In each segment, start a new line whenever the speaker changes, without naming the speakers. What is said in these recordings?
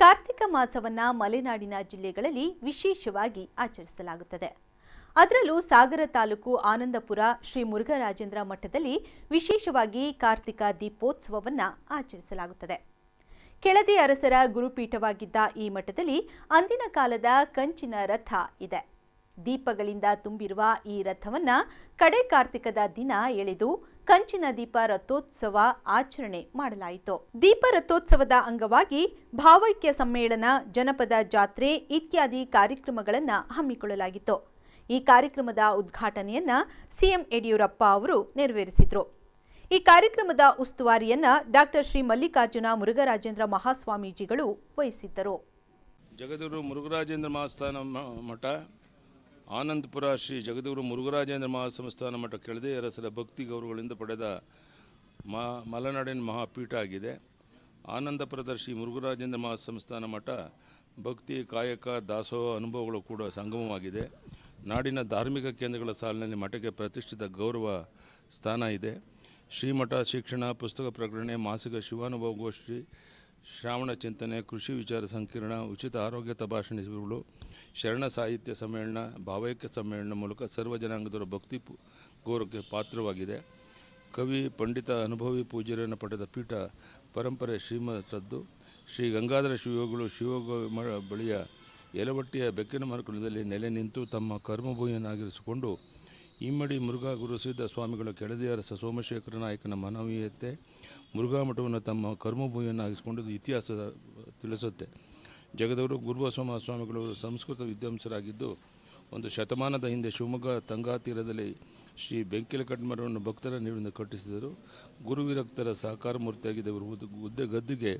ಕಾರ್ತಿಕ ಮಾಸವನ್ನ ಮಲೆನಾಡಿನ ಜಿಲ್ಲೆಗಳಲ್ಲಿ ವಿಶೇಷವಾಗಿ ಆಚರಿಸಲಾಗುತ್ತದೆ ಅದರಲ್ಲೂ ಸಾಗರ ತಾಲೂಕು ಆನಂದಪುರ ಶ್ರೀ ಮುರುಘರಾಜೇಂದ್ರ ಮಠದಲ್ಲಿ ವಿಶೇಷವಾಗಿ ಕಾರ್ತಿಕ ದೀಪೋತ್ಸವವನ್ನು ಆಚರಿಸಲಾಗುತ್ತದೆ ಕೆಳದಿ ಅರಸರ ಗುರುಪೀಠವಾಗಿದ್ದ ಈ ಮಠದಲ್ಲಿ ಅಂದಿನ ಕಾಲದ ಕಂಚಿನ ರಥ ಇದೆ ದೀಪಗಳಿಂದ ತುಂಬಿರುವ ಈ ರಥವನ್ನು ಕಡೆ ಕಾರ್ತಿಕದ ದಿನ ಎಳೆದು ಕಂಚಿನ ದೀಪ ರಥೋತ್ಸವ ಆಚರಣೆ ಮಾಡಲಾಯಿತು ದೀಪ ರಥೋತ್ಸವದ ಅಂಗವಾಗಿ ಭಾವೈಕ್ಯ ಸಮ್ಮೇಳನ ಜನಪದ ಜಾತ್ರೆ ಇತ್ಯಾದಿ ಕಾರ್ಯಕ್ರಮಗಳನ್ನು ಹಮ್ಮಿಕೊಳ್ಳಲಾಗಿತ್ತು ಈ ಕಾರ್ಯಕ್ರಮದ ಉದ್ಘಾಟನೆಯನ್ನ ಸಿಎಂ ಯಡಿಯೂರಪ್ಪ ಅವರು ನೆರವೇರಿಸಿದರು ಈ ಕಾರ್ಯಕ್ರಮದ ಉಸ್ತುವಾರಿಯನ್ನ ಡಾಕ್ಟರ್ ಶ್ರೀ ಮಲ್ಲಿಕಾರ್ಜುನ ಮುರುಘರಾಜೇಂದ್ರ ಮಹಾಸ್ವಾಮೀಜಿಗಳು ವಹಿಸಿದ್ದರು
ಜಗದೂರು ಮುರುಘರಾಜೇಂದ್ರ ಮಹಾಸ್ಥಾನ ಮಠ ಆನಂದಪುರ ಶ್ರೀ ಜಗದೂರು ಮುರುಘರಾಜೇಂದ್ರ ಮಹಾಸಂಸ್ಥಾನ ಮಠ ಕೆಳದೇ ಅರಸರ ಭಕ್ತಿ ಗೌರವಗಳಿಂದ ಪಡೆದ ಮಾ ಮಲೆನಾಡಿನ ಮಹಾಪೀಠ ಆಗಿದೆ ಆನಂದಪುರದ ಶ್ರೀ ಮುರುಘರಾಜೇಂದ್ರ ಮಹಾಸಂಸ್ಥಾನ ಮಠ ಭಕ್ತಿ ಕಾಯಕ ದಾಸೋಹ ಅನುಭವಗಳು ಕೂಡ ಸಂಗಮವಾಗಿದೆ ನಾಡಿನ ಧಾರ್ಮಿಕ ಕೇಂದ್ರಗಳ ಸಾಲಿನಲ್ಲಿ ಮಠಕ್ಕೆ ಪ್ರತಿಷ್ಠಿತ ಗೌರವ ಸ್ಥಾನ ಇದೆ ಶ್ರೀಮಠ ಶಿಕ್ಷಣ ಪುಸ್ತಕ ಪ್ರಕಟಣೆ ಮಾಸಿಕ ಶಿವಾನುಭವ ಗೋಷ್ಠಿ ಶ್ರಾವಣ ಚಿಂತನೆ ಕೃಷಿ ವಿಚಾರ ಸಂಕಿರಣ ಉಚಿತ ಆರೋಗ್ಯ ತಪಾಸಣೆ ಶಿಬಿರಗಳು ಶರಣ ಸಾಹಿತ್ಯ ಸಮ್ಮೇಳನ ಭಾವೈಕ್ಯ ಸಮ್ಮೇಳನ ಮೂಲಕ ಸರ್ವ ಜನಾಂಗದವರ ಭಕ್ತಿ ಗೌರವಕ್ಕೆ ಪಾತ್ರವಾಗಿದೆ ಕವಿ ಪಂಡಿತ ಅನುಭವಿ ಪೂಜ್ಯರನ್ನು ಪಡೆದ ಪೀಠ ಪರಂಪರೆ ಶ್ರೀಮಂತದ್ದು ಶ್ರೀ ಗಂಗಾಧರ ಶಿವಗಳು ಶಿವಗ ಬಳಿಯ ಯಲವಟ್ಟಿಯ ಬೆಕ್ಕಿನ ಮರಕುಂಡದಲ್ಲಿ ನೆಲೆ ನಿಂತು ತಮ್ಮ ಕರ್ಮಭೂಮಿಯನ್ನಾಗಿರಿಸಿಕೊಂಡು ಇಮ್ಮಡಿ ಮುರುಘಾ ಗುರುಸಿದ್ಧ ಸ್ವಾಮಿಗಳ ಕೆಳದಿಯರಸ ಸೋಮಶೇಖರ ನಾಯಕನ ಮಾನವೀಯತೆ ಮುರುಘಾ ಮಠವನ್ನು ತಮ್ಮ ಕರ್ಮಭೂಮಿಯನ್ನಾಗಿಸಿಕೊಂಡಿದ್ದು ಇತಿಹಾಸ ತಿಳಿಸುತ್ತೆ ಜಗದವರು ಗುರುಬಸೋಮ ಸ್ವಾಮಿಗಳು ಸಂಸ್ಕೃತ ವಿದ್ವಾಂಸರಾಗಿದ್ದು ಒಂದು ಶತಮಾನದ ಹಿಂದೆ ಶಿವಮೊಗ್ಗ ತಂಗಾತೀರದಲ್ಲಿ ಶ್ರೀ ಬೆಂಕಿಲ ಭಕ್ತರ ನೀರಿನಿಂದ ಕಟ್ಟಿಸಿದರು ಗುರುವಿರಕ್ತರ ಸಹಕಾರ ಮೂರ್ತಿಯಾಗಿದೆ ಇವರು ಉದ್ದ ಗದ್ದಿಗೆ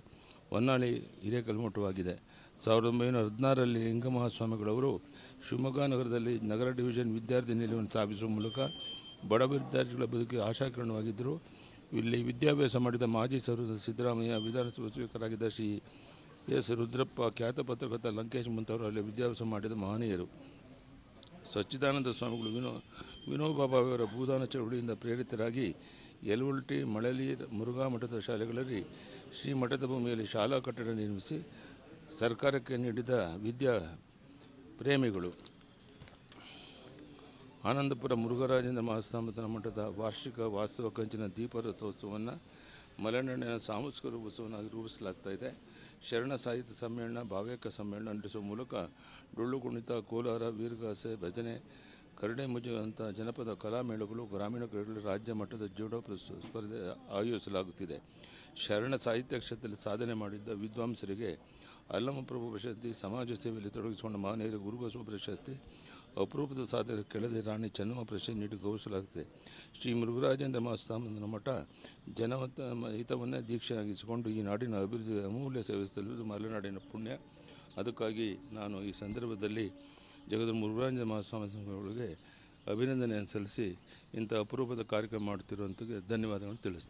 ಹೊನ್ನಾಳಿ ಹಿರೇಕಲ್ಮಠವಾಗಿದೆ ಸಾವಿರದ ಒಂಬೈನೂರ ಹದಿನಾರರಲ್ಲಿ ಲಿಂಗಮಹಾಸ್ವಾಮಿಗಳವರು ಶಿವಮೊಗ್ಗ ನಗರದಲ್ಲಿ ನಗರ ಡಿವಿಷನ್ ವಿದ್ಯಾರ್ಥಿ ನಿಲಯವನ್ನು ಸ್ಥಾಪಿಸುವ ಮೂಲಕ ಬಡ ವಿದ್ಯಾರ್ಥಿಗಳ ಬದುಕಿಗೆ ಆಶಾಕಿರಣವಾಗಿದ್ದರು ಇಲ್ಲಿ ವಿದ್ಯಾಭ್ಯಾಸ ಮಾಡಿದ ಮಾಜಿ ಸರ್ ಸಿದ್ದರಾಮಯ್ಯ ವಿಧಾನಸಭಾ ಸ್ಪೀಕರಾಗಿದ್ದ ಶ್ರೀ ಎಸ್ ರುದ್ರಪ್ಪ ಖ್ಯಾತ ಪತ್ರಕರ್ತ ಲಂಕೇಶ್ ಮುಂತವರು ಅಲ್ಲಿ ವಿದ್ಯಾಭ್ಯಾಸ ಮಾಡಿದ ಮಹನೀಯರು ಸಚ್ಚಿದಾನಂದ ಸ್ವಾಮಿಗಳು ವಿನೋ ವಿನೋಬಾಬಾವಿಯವರ ಭೂದಾನ ಚಳುವಳಿಯಿಂದ ಪ್ರೇರಿತರಾಗಿ ಯಲ್ವಲ್ಟಿ ಮಳಲಿ ಮುರುಘಾ ಮಠದ ಶಾಲೆಗಳಲ್ಲಿ ಶ್ರೀ ಮಠದ ಭೂಮಿಯಲ್ಲಿ ಶಾಲಾ ಕಟ್ಟಡ ನಿರ್ಮಿಸಿ ಸರ್ಕಾರಕ್ಕೆ ನೀಡಿದ ವಿದ್ಯಾ ಪ್ರೇಮಿಗಳು ಆನಂದಪುರ ಮುರುಘರಾಜೇಂದ್ರ ಮಹಾಸ್ತಾಮತನ ಮಠದ ವಾರ್ಷಿಕ ವಾಸ್ತವ ಕಂಚಿನ ದೀಪರಥೋತ್ಸವವನ್ನು ಮಲೆನಾಡಿನ ಸಾಂಸ್ಕೃತಿಕ ಉತ್ಸವನಾಗಿ ರೂಪಿಸಲಾಗ್ತಾ ಇದೆ ಶರಣ ಸಾಹಿತ್ಯ ಸಮ್ಮೇಳನ ಭಾವೇಕ ಸಮ್ಮೇಳನ ನಡೆಸುವ ಮೂಲಕ ಡೊಳ್ಳು ಕುಣಿತ ಕೋಲಾರ ವೀರಗಾಸೆ ಭಜನೆ ಕರಡೆ ಮುಜುವಂಥ ಜನಪದ ಕಲಾಮೇಳಗಳು ಗ್ರಾಮೀಣ ಕ್ರೀಡೆಗಳು ರಾಜ್ಯ ಮಟ್ಟದ ಜೋಡೋ ಸ್ಪರ್ಧೆ ಆಯೋಜಿಸಲಾಗುತ್ತಿದೆ ಶರಣ ಸಾಹಿತ್ಯ ಕ್ಷೇತ್ರದಲ್ಲಿ ಸಾಧನೆ ಮಾಡಿದ್ದ ವಿದ್ವಾಂಸರಿಗೆ ಪ್ರಭು ಪ್ರಶಸ್ತಿ ಸಮಾಜ ಸೇವೆಯಲ್ಲಿ ತೊಡಗಿಸಿಕೊಂಡ ಮಹನೀಯರ ಗುರುಬಸವ ಪ್ರಶಸ್ತಿ ಅಪರೂಪದ ಸಾಧನೆ ಕೆಳದೆ ರಾಣಿ ಚೆನ್ನಮ್ಮ ಪ್ರಶಸ್ತಿ ನೀಡಿ ಗೌರವಿಸಲಾಗುತ್ತೆ ಶ್ರೀ ಮೃಗರಾಜೇಂದ್ರ ಮಹಾಸ್ವಾಮಿ ಮಠ ಜನಮತ ಹಿತವನ್ನೇ ದೀಕ್ಷೆಯಾಗಿಸಿಕೊಂಡು ಈ ನಾಡಿನ ಅಭಿವೃದ್ಧಿ ಅಮೂಲ್ಯ ಸೇವೆ ಮಲೆನಾಡಿನ ಪುಣ್ಯ ಅದಕ್ಕಾಗಿ ನಾನು ಈ ಸಂದರ್ಭದಲ್ಲಿ ಜಗದ ಮೃಗರಾಜೇಂದ್ರ ಮಹಾಸ್ವಾಮಿಗಳಿಗೆ ಅಭಿನಂದನೆಯನ್ನು ಸಲ್ಲಿಸಿ ಇಂಥ ಅಪರೂಪದ ಕಾರ್ಯಕ್ರಮ ಮಾಡುತ್ತಿರುವಂಥಕ್ಕೆ ಧನ್ಯವಾದಗಳನ್ನು ತಿಳಿಸ್ತೇನೆ